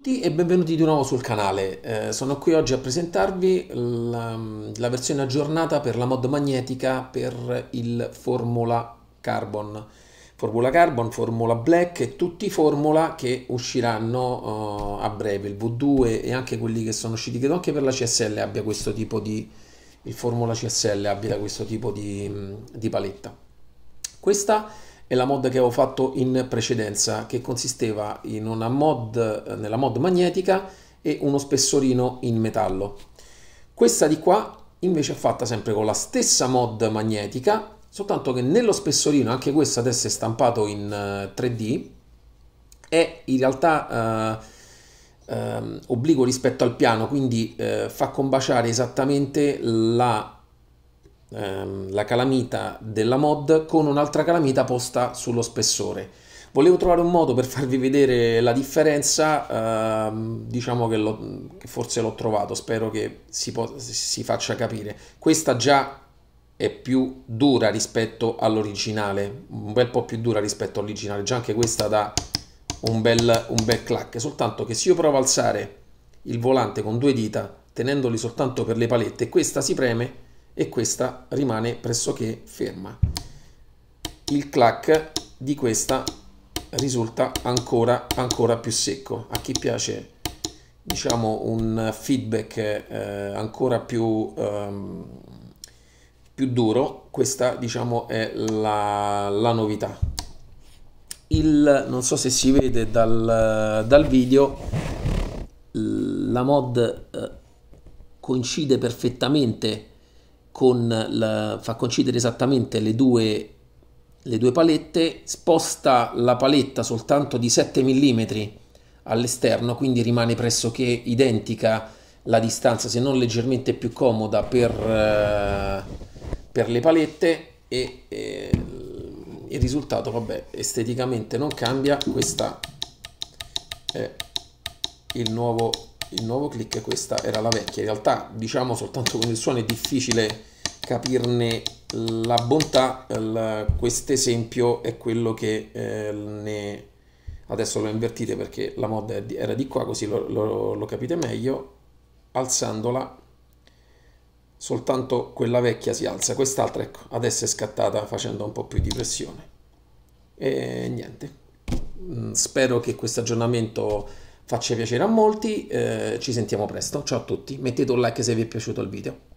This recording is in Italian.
tutti e benvenuti di nuovo sul canale. Eh, sono qui oggi a presentarvi la, la, versione aggiornata per la mod magnetica per il Formula Carbon. Formula Carbon, Formula Black e tutti i Formula che usciranno uh, a breve, il V2 e anche quelli che sono usciti. Credo anche per la CSL abbia questo tipo di... il Formula CSL abbia questo tipo di, di paletta. Questa è la mod che avevo fatto in precedenza che consisteva in una mod nella mod magnetica e uno spessorino in metallo questa di qua invece è fatta sempre con la stessa mod magnetica soltanto che nello spessorino anche questo adesso è stampato in 3D eh, è in realtà eh, eh, obliquo rispetto al piano quindi eh, fa combaciare esattamente la ehm, la calamita della mod con un'altra calamita posta sullo spessore. Volevo trovare un modo per farvi vedere la differenza, ehm, diciamo che, che forse l'ho trovato, spero che si, si faccia capire. Questa già è più dura rispetto all'originale, un bel po' più dura rispetto all'originale, già anche questa dà un bel, un bel clack, soltanto che se io provo a alzare il volante con due dita, tenendoli soltanto per le palette, questa si preme, e questa rimane pressoché ferma. Il clack di questa risulta ancora, ancora più secco. A chi piace diciamo un feedback eh, ancora più, ehm, più, duro, questa diciamo è la, la novità. Il, non so se si vede dal, dal video, la mod eh, coincide perfettamente la, fa coincidere esattamente le due, le due palette, sposta la paletta soltanto di 7 mm all'esterno, quindi rimane pressoché identica la distanza, se non leggermente più comoda per, eh, per le palette e, e il risultato, vabbè, esteticamente non cambia, questa è il nuovo, il nuovo click, questa era la vecchia, in realtà diciamo soltanto con il suono è difficile capirne la bontà, questo esempio è quello che eh, ne... adesso lo invertite perché la mod era di qua, così lo, lo, lo capite meglio, alzandola soltanto quella vecchia si alza, quest'altra ecco, adesso è scattata facendo un po' più di pressione. E niente, mm, spero che questo aggiornamento faccia piacere a molti, eh, ci sentiamo presto, ciao a tutti, mettete un like se vi è piaciuto il video.